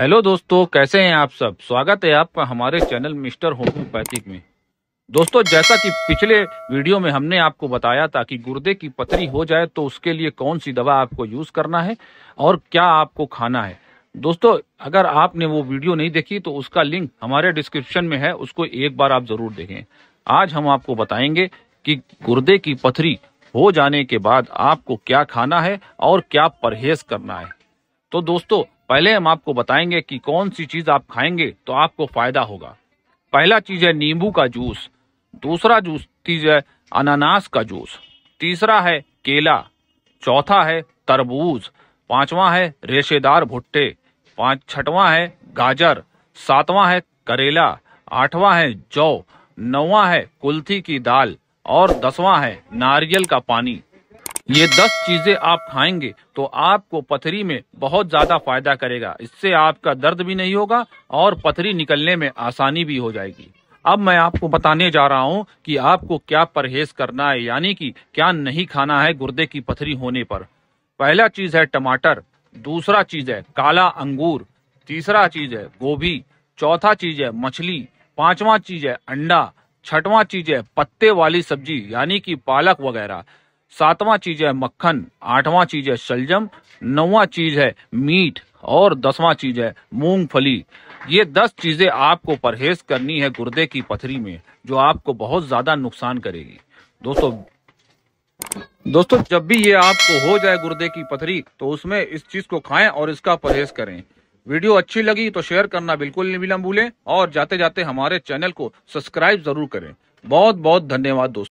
hello दोस्तों कैसे हैं आप सब स्वागत है आपका हमारे चैनल मिस्टर होम्योपैथिक में दोस्तों जैसा कि पिछले वीडियो में हमने आपको बताया था कि गुर्दे की पथरी हो जाए तो उसके लिए कौन सी दवा आपको यूज करना है और क्या आपको खाना है दोस्तों अगर आपने वो वीडियो नहीं देखी तो उसका लिंक हमारे डिस्क्रिप्शन में है उसको एक बार आप जरूर देखें आज हम आपको बताएंगे कि गुर्दे की पथरी हो जाने के बाद आपको क्या खाना है और क्या परहेज करना है तो दोस्तों पहले हम आपको बताएंगे कि कौन सी चीज आप खाएंगे तो आपको फायदा होगा पहला चीज है नींबू का जूस दूसरा जूस चीज है अनानास का जूस तीसरा है केला चौथा है तरबूज पांचवा है रेशेदार भुट्टे पांच छठवां है गाजर सातवां है करेला आठवां है जौ नौवा है कुल्थी की दाल और दसवां है नारियल का पानी ये दस चीजें आप खाएंगे तो आपको पथरी में बहुत ज्यादा फायदा करेगा इससे आपका दर्द भी नहीं होगा और पथरी निकलने में आसानी भी हो जाएगी अब मैं आपको बताने जा रहा हूँ कि आपको क्या परहेज करना है यानी कि क्या नहीं खाना है गुर्दे की पथरी होने पर पहला चीज है टमाटर दूसरा चीज है काला अंगूर तीसरा चीज है गोभी चौथा चीज है मछली पांचवा चीज है अंडा छठवां चीज है पत्ते वाली सब्जी यानी कि पालक वगैरह सातवां चीज है मक्खन आठवां चीज है शलजम नौवां चीज है मीट और दसवां चीज है मूंगफली ये दस चीजें आपको परहेज करनी है गुर्दे की पथरी में जो आपको बहुत ज्यादा नुकसान करेगी दोस्तों दोस्तों जब भी ये आपको हो जाए गुर्दे की पथरी तो उसमें इस चीज को खाएं और इसका परहेज करें वीडियो अच्छी लगी तो शेयर करना बिल्कुल भी ना भूलें और जाते जाते हमारे चैनल को सब्सक्राइब जरूर करें बहुत बहुत धन्यवाद दोस्तों